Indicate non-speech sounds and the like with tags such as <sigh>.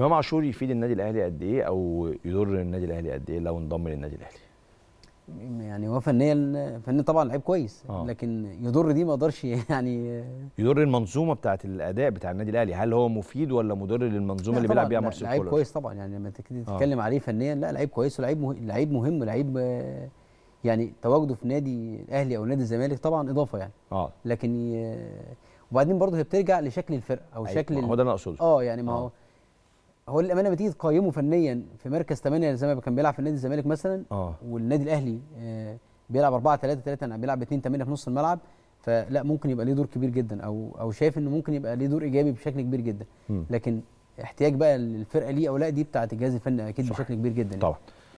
امام عاشور يفيد النادي الاهلي قد ايه او يضر النادي الاهلي قد ايه لو انضم للنادي الاهلي يعني هو فنيا فنيا طبعا لعيب كويس آه. لكن يضر دي ما اقدرش <laughs> يعني يضر المنظومه بتاعه الاداء بتاع النادي الاهلي هل هو مفيد ولا مضر للمنظومه اللي بيلعب بيها مارسيل لعيب كويس طبعا يعني لما آه. تتكلم آه. عليه فنيا لا لعيب كويس ولعيب مه... لعيب مهم لعيب آه، يعني تواجده في نادي الاهلي او نادي الزمالك طبعا اضافه يعني اه لكن ي... آه، وبعدين برضه هي بترجع لشكل الفرقه او أيوة، شكل هو ده انا اقصده اه يعني ما هو آه. هو للامانه لما تيجي تقيمه فنيا في مركز 8 زي ما كان بيلعب في النادي الزمالك مثلا اه والنادي الاهلي آه، بيلعب 4 3 3 بيلعب 2 8 في نص الملعب فلا ممكن يبقى ليه دور كبير جدا او او شايف انه ممكن يبقى ليه دور ايجابي بشكل كبير جدا م. لكن احتياج بقى الفرقه ليه او لا دي بتاعت الجهاز الفني اكيد صح. بشكل كبير جدا يعني. طبعا يعني.